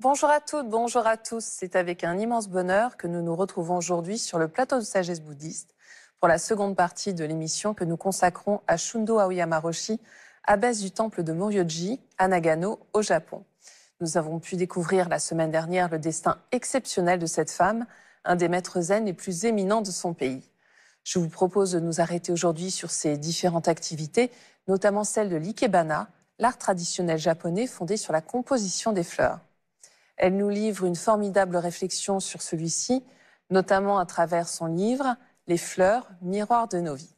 Bonjour à toutes, bonjour à tous. C'est avec un immense bonheur que nous nous retrouvons aujourd'hui sur le plateau de Sagesse bouddhiste pour la seconde partie de l'émission que nous consacrons à Shundo Aoyama Roshi, abbesse du temple de Moryoji à Nagano, au Japon. Nous avons pu découvrir la semaine dernière le destin exceptionnel de cette femme, un des maîtres zen les plus éminents de son pays. Je vous propose de nous arrêter aujourd'hui sur ses différentes activités, notamment celle de l'ikebana, l'art traditionnel japonais fondé sur la composition des fleurs. Elle nous livre une formidable réflexion sur celui-ci, notamment à travers son livre Les fleurs, miroirs de nos vies.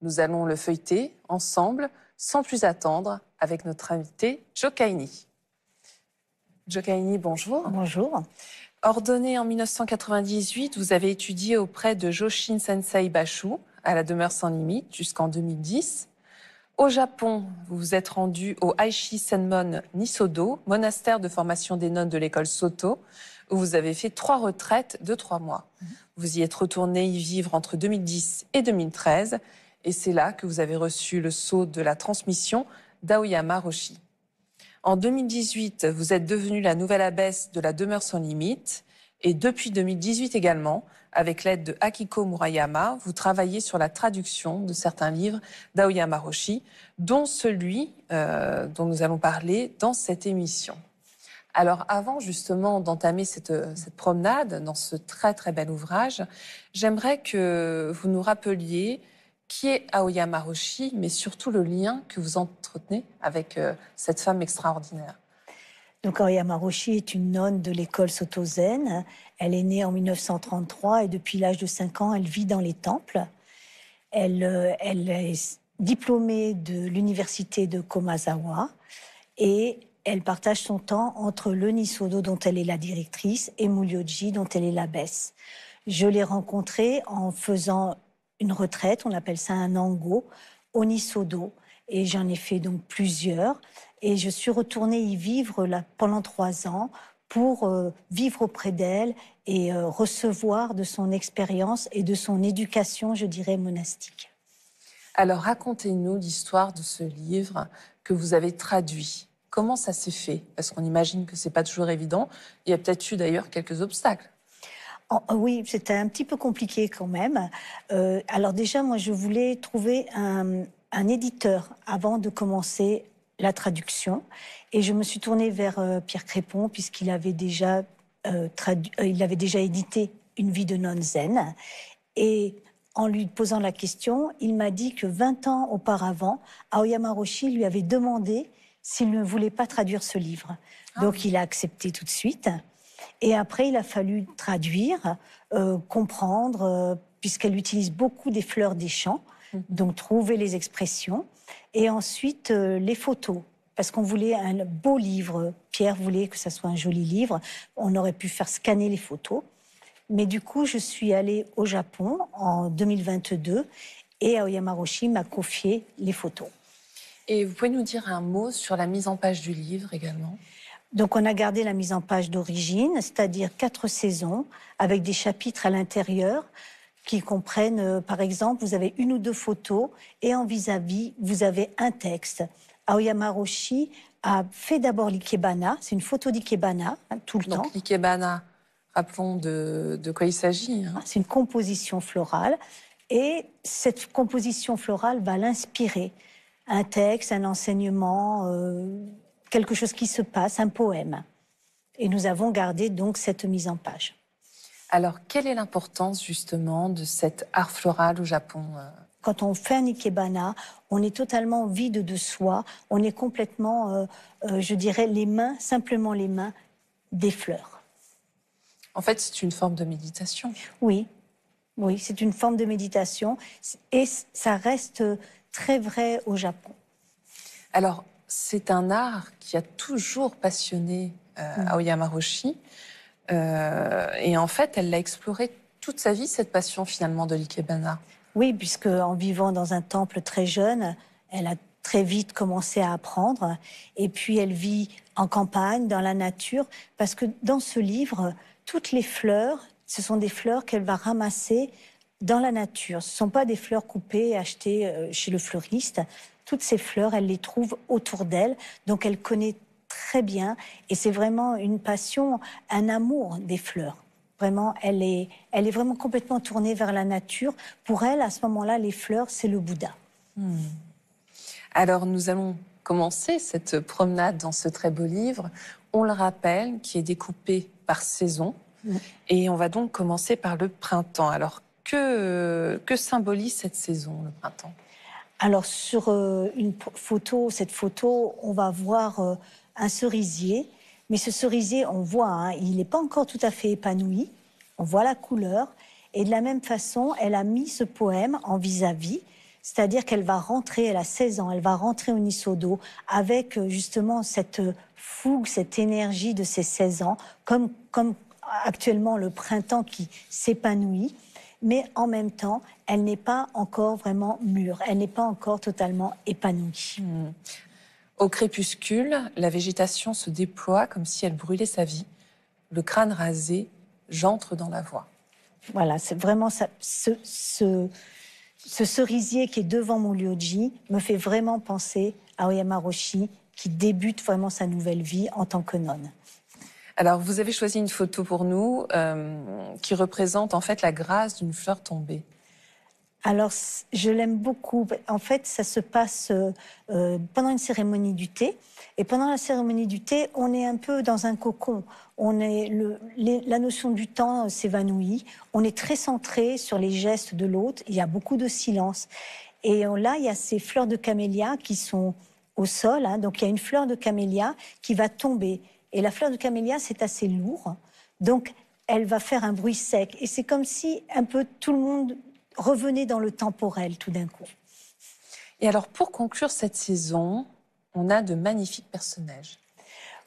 Nous allons le feuilleter ensemble sans plus attendre avec notre invité Jokaini. Jokaini, bonjour. Bonjour. Ordonné en 1998, vous avez étudié auprès de Joshin Sensei Bashu à la demeure sans limite jusqu'en 2010. Au Japon, vous vous êtes rendu au Aishi Senmon Nisodo, monastère de formation des nonnes de l'école Soto, où vous avez fait trois retraites de trois mois. Mhm. Vous y êtes retourné y vivre entre 2010 et 2013 et c'est là que vous avez reçu le saut de la transmission d'Aoyama Roshi. En 2018, vous êtes devenue la nouvelle abbesse de la demeure sans limite. Et depuis 2018 également, avec l'aide de Akiko Murayama, vous travaillez sur la traduction de certains livres d'Aoyama Roshi, dont celui euh, dont nous allons parler dans cette émission. Alors avant justement d'entamer euh, cette, promenade dans ce très très bel ouvrage, j'aimerais que vous nous rappeliez qui est Aoyama Roshi, mais surtout le lien que vous entretenez avec euh, cette femme extraordinaire. Donc Roshi est une nonne de l'école Soto Zen. Elle est née en 1933 et depuis l'âge de 5 ans, elle vit dans les temples. Elle, euh, elle est diplômée de l'université de Komazawa et elle partage son temps entre le nissodo dont elle est la directrice et Mulyoji dont elle est la baisse. Je l'ai rencontrée en faisant une retraite, on appelle ça un ango, Onisodo. Et j'en ai fait donc plusieurs. Et je suis retournée y vivre là, pendant trois ans pour euh, vivre auprès d'elle et euh, recevoir de son expérience et de son éducation, je dirais, monastique. Alors racontez-nous l'histoire de ce livre que vous avez traduit. Comment ça s'est fait Parce qu'on imagine que c'est pas toujours évident. Il y a peut-être eu d'ailleurs quelques obstacles. Oh, oh oui, c'était un petit peu compliqué quand même. Euh, alors déjà, moi, je voulais trouver un, éditeur avant de commencer la traduction. Et je me suis tournée vers euh, Pierre Crépon, puisqu'il avait, déjà, euh, avait déjà édité Une vie de non-zen. Et en lui posant la question, il m'a dit que 20 ans auparavant, Aoyama Roshi lui avait demandé s'il ne voulait pas traduire ce livre. Ah Donc il a accepté tout de suite. Et après, il a fallu traduire, euh, comprendre, euh, puisqu'elle utilise beaucoup des fleurs des champs, mm. donc trouver les expressions, et ensuite euh, les photos. Parce qu'on voulait un beau livre. Pierre voulait que ça soit un joli livre. On aurait pu faire scanner les photos. Mais du coup, je suis allée au Japon en 2022 et Aoyamaroshi m'a confié les photos. Et vous pouvez nous dire un mot sur la mise en page du livre également donc on a gardé la mise en page d'origine, c'est-à-dire quatre saisons avec des chapitres à l'intérieur qui comprennent, euh, par exemple, vous avez une ou deux photos et en vis-à-vis, vous avez un texte. Aoyama Roshi a fait d'abord l'ikebana, c'est une photo d'ikebana hein, tout le Donc, temps. L'ikebana, rappelons de, quoi il s'agit. Hein. Ah, c'est une composition florale et cette composition florale va l'inspirer. Un texte, un enseignement, euh, quelque chose qui se passe, un poème. Et nous avons gardé donc cette mise en page. Alors, quelle est l'importance justement de cet art floral au Japon euh Quand on fait un ikebana, on est totalement vide de soi, on est complètement, euh, euh, je dirais, les mains, simplement les mains des fleurs. En fait, c'est une forme de méditation. Oui, oui, c'est une forme de méditation et ça reste très vrai au Japon. Alors, c'est un art qui a toujours passionné euh, mm. Aoyama Roshi euh, et en fait, elle l'a exploré toute sa vie, cette passion finalement de l'ikebana. Oui, puisque en vivant dans un temple très jeune, elle a très vite commencé à apprendre. Et puis elle vit en campagne, dans la nature, parce que dans ce livre, toutes les fleurs, ce sont des fleurs qu'elle va ramasser dans la nature. Ce ne sont pas des fleurs coupées et achetées euh, chez le fleuriste. Toutes ces fleurs, elle les trouve autour d'elle, donc elle connaît très bien. Et c'est vraiment une passion, un amour des fleurs. Vraiment, elle est, elle est vraiment complètement tournée vers la nature. Pour elle, à ce moment-là, les fleurs, c'est le Bouddha. Hmm. Alors, nous allons commencer cette promenade dans ce très beau livre. On le rappelle, qui est découpé par saison. Et on va donc commencer par le printemps. Alors, que, euh, que symbolise cette saison, le printemps Alors, sur euh, une photo, cette photo, on va voir euh, un cerisier. Mais ce cerisier, on voit, hein, il n'est pas encore tout à fait épanoui. On voit la couleur. Et de la même façon, elle a mis ce poème en vis-à-vis. C'est-à-dire qu'elle va rentrer, elle a 16 ans, elle va rentrer au Nisodo avec justement cette fougue, cette énergie de ses 16 ans, comme, comme actuellement le printemps qui s'épanouit mais en même temps, elle n'est pas encore vraiment mûre, elle n'est pas encore totalement épanouie. Au crépuscule, la végétation se déploie comme si elle brûlait sa vie. Le crâne rasé, j'entre dans la voie. Voilà, c'est vraiment ce, cerisier qui est devant mon Lyoji me fait vraiment penser à Oyama Roshi qui débute vraiment sa nouvelle vie en tant que nonne. Alors, vous avez choisi une photo pour nous euh, qui représente en fait la grâce d'une fleur tombée. Alors, je l'aime beaucoup. En fait, ça se passe euh, euh, pendant une cérémonie du thé. Et pendant la cérémonie du thé, on est un peu dans un cocon. On est la notion du temps s'évanouit. On est très centré sur les gestes de l'autre. Il y a beaucoup de silence. Et là, il y a ces fleurs de camélia qui sont au sol. Hein. donc, il y a une fleur de camélia qui va tomber. Et la fleur de camélia, c'est assez lourd. Donc, elle va faire un bruit sec. Et c'est comme si un peu tout le monde revenait dans le temporel tout d'un coup. Et alors, pour conclure cette saison, on a de magnifiques personnages.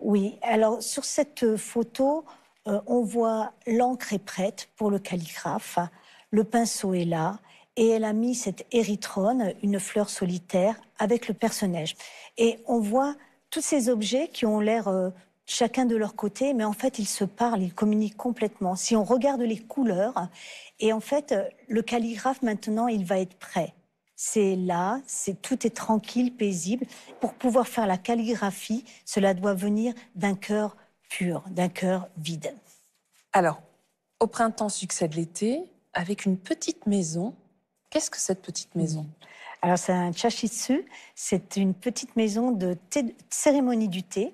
Oui, alors sur cette photo, euh, on voit l'encre est prête pour le calligraphe, le pinceau est là, et elle a mis cette érythrone, une fleur solitaire, avec le personnage. Et on voit tous ces objets qui ont l'air euh, chacun de leur côté, mais en fait, ils se parlent, ils communiquent complètement. Si on regarde les couleurs, et en fait, euh, le calligraphe, maintenant, il va être prêt. C'est là, c'est tout est tranquille, paisible. Pour pouvoir faire la calligraphie, cela doit venir d'un cœur pur, d'un cœur vide. Alors, au printemps succède l'été, avec une petite maison. Qu'est-ce que cette petite maison Alors, c'est un chashitsu, c'est une petite maison de cérémonie du thé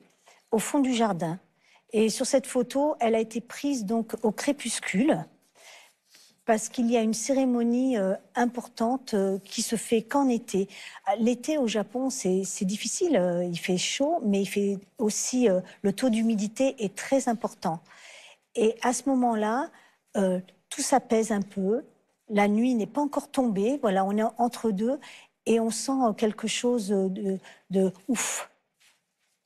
au fond du jardin. Et sur cette photo, elle a été prise donc au crépuscule parce qu'il y a une cérémonie euh, importante euh, qui se fait qu'en été. L'été au Japon, c'est difficile, euh, il fait chaud, mais il fait aussi le taux d'humidité est très important. Et à ce moment-là, tout s'apaise un peu. La nuit n'est pas encore tombée, voilà, on est entre deux et on sent quelque chose de ouf.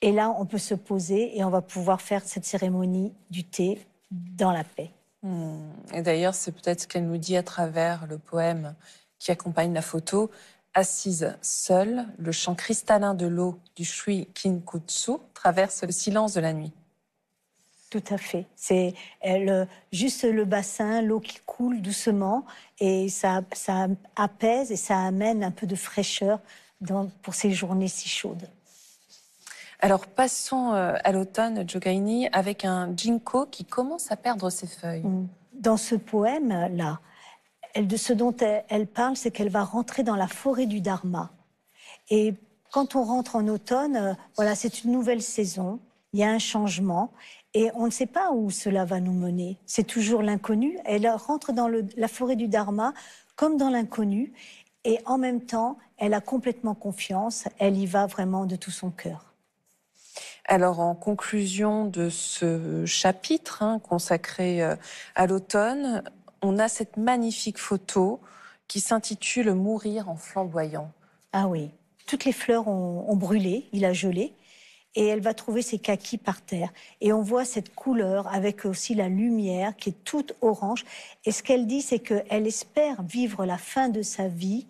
Et là, on peut se poser et on va pouvoir faire cette cérémonie du thé dans la paix. Hmm. Et d'ailleurs, c'est peut-être ce qu'elle nous dit à travers le poème qui accompagne la photo. Assise seule, le chant cristallin de l'eau du Shui Kinkutsu traverse le silence de la nuit. Tout à fait. C'est euh, juste le bassin, l'eau qui coule doucement et ça, apaise et ça amène un peu de fraîcheur pour ces journées si chaudes. Alors passons euh, à l'automne, Jogaini, avec un ginkgo qui commence à perdre ses feuilles. Mm. Dans ce poème-là, de ce dont elle, parle, c'est qu'elle va rentrer dans la forêt du Dharma. Et quand on rentre en automne, euh, voilà, c'est une nouvelle saison, il y a un changement, et on ne sait pas où cela va nous mener. C'est toujours l'inconnu. Elle rentre dans la forêt du Dharma comme dans l'inconnu, et en même temps, elle a complètement confiance, elle y va vraiment de tout son cœur. Alors en conclusion de ce chapitre hein, consacré euh, à l'automne, on a cette magnifique photo qui s'intitule Mourir en flamboyant. Ah oui, toutes les fleurs ont, ont, brûlé, il a gelé, et elle va trouver ses kakis par terre. Et on voit cette couleur avec aussi la lumière qui est toute orange. Et ce qu'elle dit, c'est qu'elle espère vivre la fin de sa vie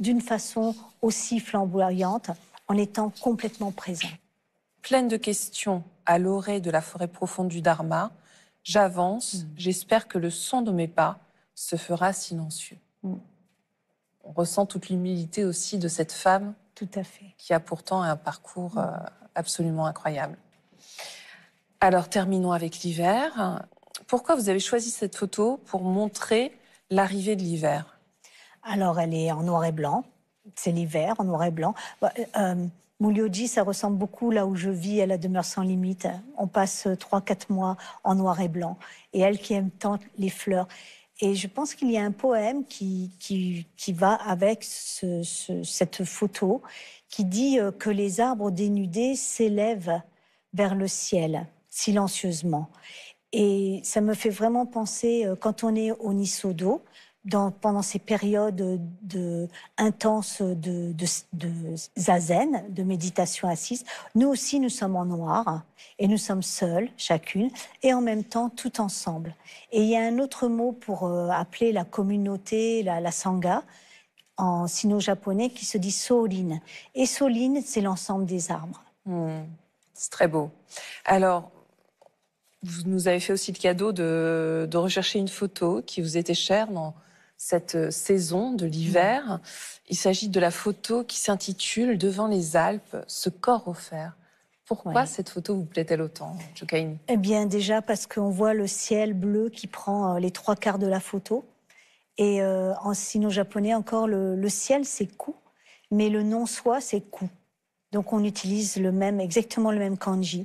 d'une façon aussi flamboyante en étant complètement présente pleine de questions à l'orée de la forêt profonde du Dharma. J'avance, mm. j'espère que le son de mes pas se fera silencieux. Mm. On ressent toute l'humilité aussi de cette femme Tout à fait. qui a pourtant un parcours mm. euh, absolument incroyable. Alors terminons avec l'hiver. Pourquoi vous avez choisi cette photo pour montrer l'arrivée de l'hiver Alors elle est en noir et blanc. C'est l'hiver en noir et blanc. Bah, euh, euh, Mulioji, ça ressemble beaucoup là où je vis à la demeure sans limite. On passe 3-4 mois en noir et blanc. Et elle qui aime tant les fleurs. Et je pense qu'il y a un poème qui, va avec cette photo, qui dit euh, que les arbres dénudés s'élèvent vers le ciel silencieusement. Et ça me fait vraiment penser, euh, quand on est au Nisodo, pendant ces périodes de, intenses de, de, de, zazen, de méditation assise, nous aussi nous sommes en noir et nous sommes seuls, chacune, et en même temps tout ensemble. Et il y a un autre mot pour euh, appeler la communauté, la, sangha, en sino-japonais, qui se dit soline. Et soline, c'est l'ensemble des arbres. Hmm. c'est très beau. Alors, vous nous avez fait aussi le cadeau de, de rechercher une photo qui vous était chère dans cette euh, saison de l'hiver. Mm. Il s'agit de la photo qui s'intitule Devant les Alpes, ce corps offert. Pourquoi cette photo vous plaît-elle autant, Eh bien, déjà parce qu'on voit le ciel bleu qui prend euh, les trois quarts de la photo. Et euh, en sino-japonais, encore, le, ciel, c'est ku, mais le nom soi, c'est ku. Donc, on utilise le même, exactement le même kanji.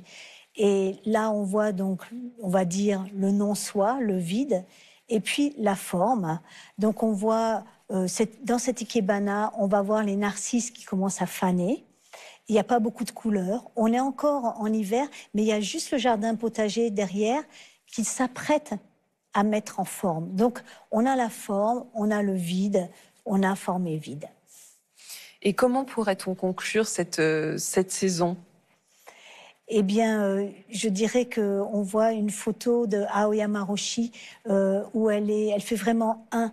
Et là, on voit donc, on va dire, le non soi, le vide, et puis la forme. Donc on voit euh, cette, dans cet ikebana, on va voir les narcisses qui commencent à faner. Il n'y a pas beaucoup de couleurs. On est encore en hiver, mais il y a juste le jardin potager derrière qui s'apprête à mettre en forme. Donc on a la forme, on a le vide, on a formé vide. Et comment pourrait-on conclure cette, euh, cette saison eh bien, euh, je dirais qu'on voit une photo de Aoyama Roshi euh, où elle, est, elle fait vraiment un.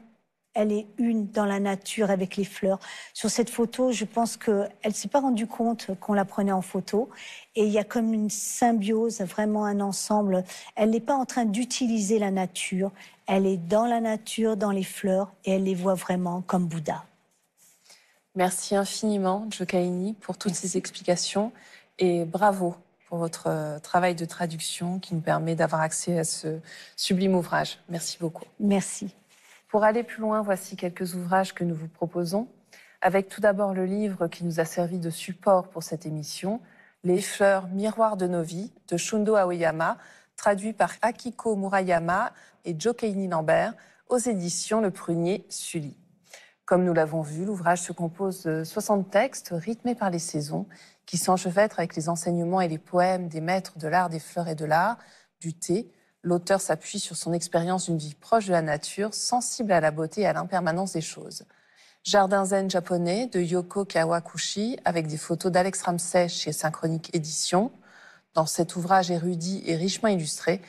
Elle est une dans la nature avec les fleurs. Sur cette photo, je pense qu'elle ne s'est pas rendue compte qu'on la prenait en photo. Et il y a comme une symbiose, vraiment un ensemble. Elle n'est pas en train d'utiliser la nature. Elle est dans la nature, dans les fleurs, et elle les voit vraiment comme Bouddha. Merci infiniment, Jokaini, pour toutes ces explications. Et bravo pour votre euh, travail de traduction qui nous permet d'avoir accès à ce sublime ouvrage. Merci beaucoup. Merci. Pour aller plus loin, voici quelques ouvrages que nous vous proposons, avec tout d'abord le livre qui nous a servi de support pour cette émission, Les fleurs miroirs de nos vies de Shundo Aoyama, traduit par Akiko Murayama et Jokeini Lambert aux éditions Le Prunier Sully. Comme nous l'avons vu, l'ouvrage se compose de 60 textes rythmés par les saisons qui s'enchevêtrent avec les enseignements et les poèmes des maîtres de l'art des fleurs et de l'art, du thé. L'auteur s'appuie sur son expérience d'une vie proche de la nature, sensible à la beauté et à l'impermanence des choses. Jardin zen japonais de Yoko Kawakuchi avec des photos d'Alex Ramsey chez Synchronique Édition. Dans cet ouvrage érudit et richement illustré,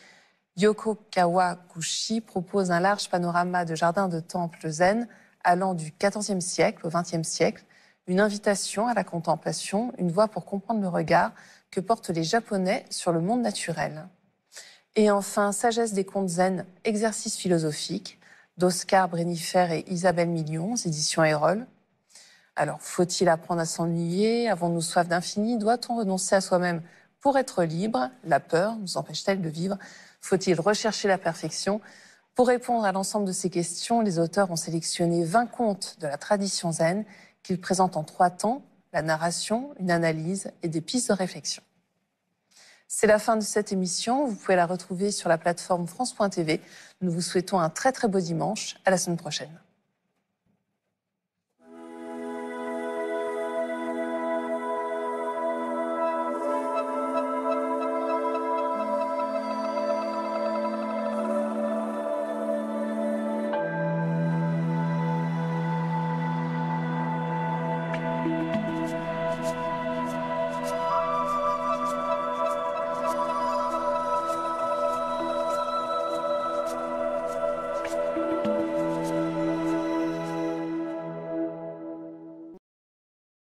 Yoko Kawakuchi propose un large panorama de jardins de temples zen allant du XIVe siècle au XXe siècle une invitation à la contemplation, une voie pour comprendre le regard que portent les Japonais sur le monde naturel. Et enfin, Sagesse des contes zen, exercice philosophique, d'Oscar Brenifer et Isabelle Million, édition Erol. Alors, faut-il apprendre à s'ennuyer Avons-nous soif d'infini Doit-on renoncer à soi-même pour être libre La peur nous empêche-t-elle de vivre Faut-il rechercher la perfection Pour répondre à l'ensemble de ces questions, les auteurs ont sélectionné 20 contes de la tradition zen qu'il présente en trois temps la narration, une analyse et des pistes de réflexion. C'est la fin de cette émission. Vous pouvez la retrouver sur la plateforme France.tv. Nous vous souhaitons un très très beau dimanche. À la semaine prochaine.